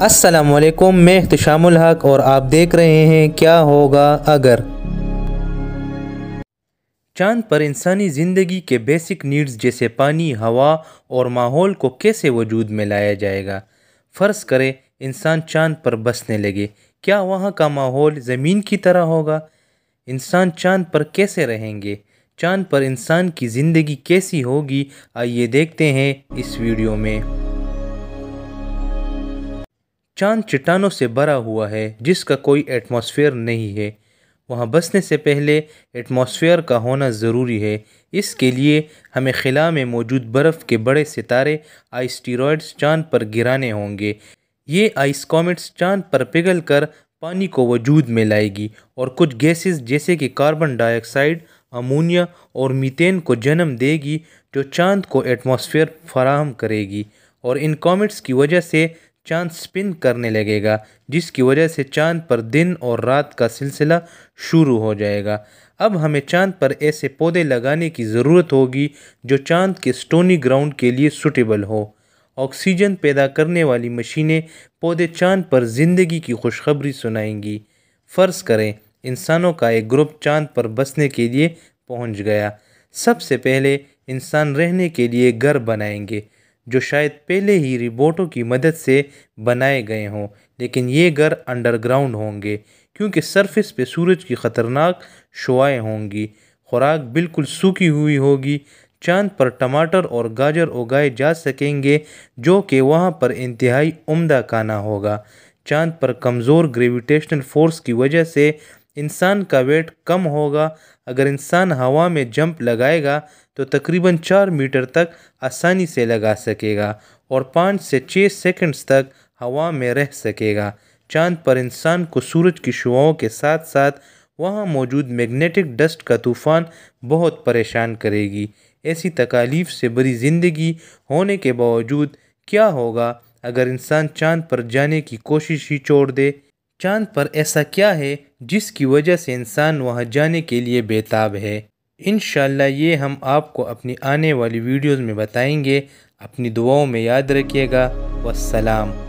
वालेकुम मैं अख्तशामुल हक और आप देख रहे हैं क्या होगा अगर चांद पर इंसानी ज़िंदगी के बेसिक नीड्स जैसे पानी हवा और माहौल को कैसे वजूद में लाया जाएगा फ़र्ज़ करें इंसान चांद पर बसने लगे क्या वहाँ का माहौल ज़मीन की तरह होगा इंसान चांद पर कैसे रहेंगे चांद पर इंसान की ज़िंदगी कैसी होगी आइए देखते हैं इस वीडियो में चांद चट्टानों से भरा हुआ है जिसका कोई एटमॉस्फेयर नहीं है वहाँ बसने से पहले एटमॉस्फेयर का होना ज़रूरी है इसके लिए हमें खिला में मौजूद बर्फ़ के बड़े सितारे आइसटीरॉयड्स चांद पर गिराने होंगे ये आइस कॉमेट्स चांद पर पिघल कर पानी को वजूद में लाएगी और कुछ गैसेस जैसे कि कार्बन डाइऑक्साइड अमोनिया और मीथेन को जन्म देगी जो चांद को एटमॉस्फेयर फराहम करेगी और इन कॉमेट्स की वजह से चांद स्पिन करने लगेगा जिसकी वजह से चांद पर दिन और रात का सिलसिला शुरू हो जाएगा अब हमें चांद पर ऐसे पौधे लगाने की ज़रूरत होगी जो चांद के स्टोनी ग्राउंड के लिए सुटेबल हो ऑक्सीजन पैदा करने वाली मशीनें पौधे चांद पर ज़िंदगी की खुशखबरी सुनाएंगी फ़र्ज़ करें इंसानों का एक ग्रुप चांद पर बसने के लिए पहुंच गया सबसे पहले इंसान रहने के लिए घर बनाएंगे जो शायद पहले ही रिबोटों की मदद से बनाए गए हों लेकिन ये घर अंडरग्राउंड होंगे क्योंकि सरफेस पे सूरज की ख़तरनाक शुआएँ होंगी खुराक बिल्कुल सूखी हुई होगी चांद पर टमाटर और गाजर उगाए जा सकेंगे जो कि वहाँ पर इंतहाई उम्दा खाना होगा चांद पर कमज़ोर ग्रेविटेशनल फोर्स की वजह से इंसान का वेट कम होगा अगर इंसान हवा में जंप लगाएगा तो तकरीबन चार मीटर तक आसानी से लगा सकेगा और पाँच से छः सेकंड्स तक हवा में रह सकेगा चांद पर इंसान को सूरज की शुआओं के साथ साथ वहाँ मौजूद मैग्नेटिक डस्ट का तूफ़ान बहुत परेशान करेगी ऐसी तकालीफ से बड़ी ज़िंदगी होने के बावजूद क्या होगा अगर इंसान चांद पर जाने की कोशिश ही छोड़ दे चांद पर ऐसा क्या है जिसकी वजह से इंसान वहाँ जाने के लिए बेताब है इन ये हम आपको अपनी आने वाली वीडियोस में बताएंगे अपनी दुआओं में याद रखिएगा वसलाम